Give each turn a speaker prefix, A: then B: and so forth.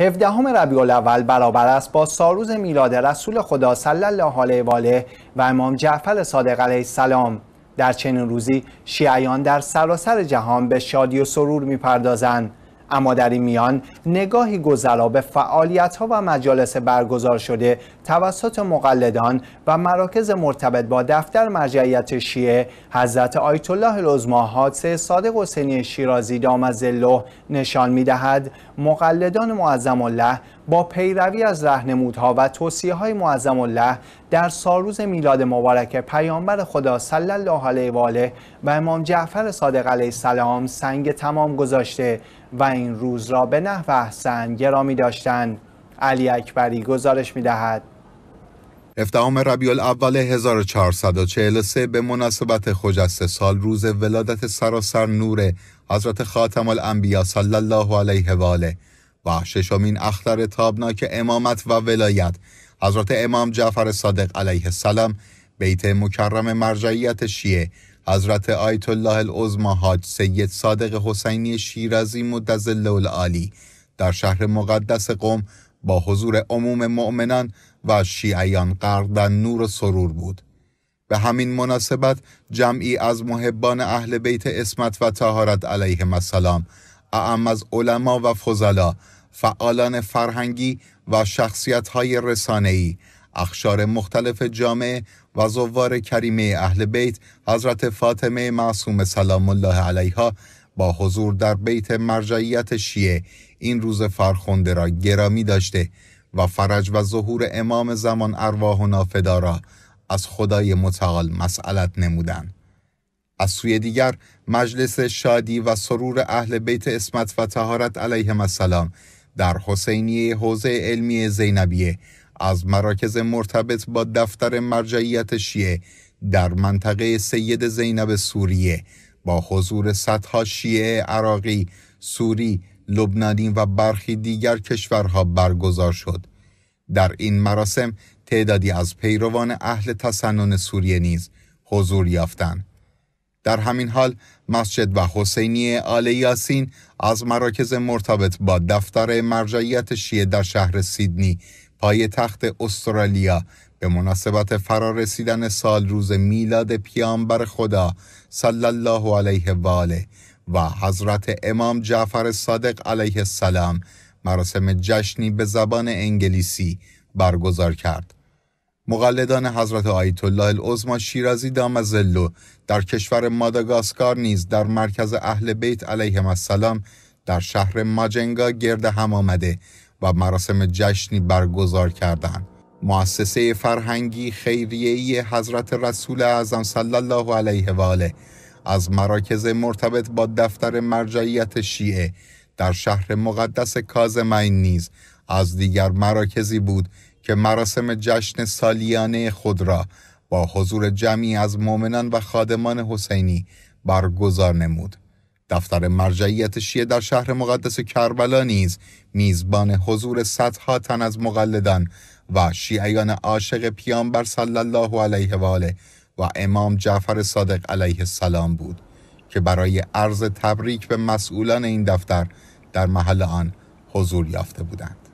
A: هفدهم ربیع الاول برابر است با سالروز میلاد رسول خدا صلی الله علیه و آله و امام جعفر صادق علیه السلام در چنین روزی شیعیان در سراسر جهان به شادی و سرور میپردازند اما در این میان نگاهی گذرا به فعالیت ها و مجالس برگزار شده توسط مقلدان و مراکز مرتبط با دفتر مرجعیت شیعه حضرت آیت الله العظما حادثه صادق حسینی شیرازی دام نشان میدهد مقلدان معظم الله با پیروی از رهنمودها و توصیه های معظم الله در سالروز میلاد مبارک پیامبر خدا صلی الله علیه و آله و امام جعفر صادق علیه السلام سنگ تمام گذاشته و این روز را به نحو احسن گرامی داشتند علی اکبری گزارش می‌دهد.
B: دهد ربیع الاول 1443 به مناسبت خجسته سال روز ولادت سراسر نور حضرت خاتم الانبیا صلی الله علیه و آله و ششمین اختر تابناک امامت و ولایت حضرت امام جعفر صادق علیه السلام بیت مکرم مرجعیت شیعه حضرت آیت الله العظما حاج سید صادق حسینی شیرازی مدظل العالی در شهر مقدس قوم با حضور عموم مؤمنان و شیعیان غرق نور و سرور بود به همین مناسبت جمعی از محبان اهل بیت اسمت و تهارت علیهم السلام اعم از علما و فضلا فعالان فرهنگی و شخصیت های ای اخشار مختلف جامعه و زوار کریمه اهل بیت حضرت فاطمه معصوم سلام الله علیها با حضور در بیت مرجعیت شیعه این روز فرخنده را گرامی داشته و فرج و ظهور امام زمان ارواح و نافدارا از خدای متعال مسئلت نمودند. از سوی دیگر مجلس شادی و سرور اهل بیت اسمت و تهارت علیهم السلام در حسینیه حوزه علمی زینبیه از مراکز مرتبط با دفتر مرجعیت شیعه در منطقه سید زینب سوریه با حضور صدها شیعه عراقی، سوری، لبنانی و برخی دیگر کشورها برگزار شد. در این مراسم تعدادی از پیروان اهل تسنن سوریه نیز حضور یافتند. در همین حال مسجد و حسینی آل یاسین از مراکز مرتبط با دفتر مرجعیت شیعه در شهر سیدنی پای تخت استرالیا به مناسبت فرارسیدن سال روز میلاد پیامبر خدا صلی الله علیه و آله و حضرت امام جعفر صادق علیه السلام مراسم جشنی به زبان انگلیسی برگزار کرد. مقلدان حضرت آیت الله العظما شیرازی دامزلو در کشور ماداگاسکار نیز در مرکز اهل بیت علیهم السلام در شهر ماجنگا گرد هم آمده و مراسم جشنی برگزار کردند. مؤسسه فرهنگی خیریه حضرت رسول اعظم صلی الله علیه و آله از مراکز مرتبط با دفتر مرجعیت شیعه در شهر مقدس کازمین نیز از دیگر مراکزی بود که مراسم جشن سالیانه خود را با حضور جمعی از مؤمنان و خادمان حسینی برگزار نمود دفتر مرجعیت شیعه در شهر مقدس کربلا نیز میزبان حضور صدها تن از مقلدان و شیعیان عاشق پیامبر صلی الله علیه و آله و امام جعفر صادق علیه السلام بود که برای عرض تبریک به مسئولان این دفتر در محل آن حضور
A: یافته بودند.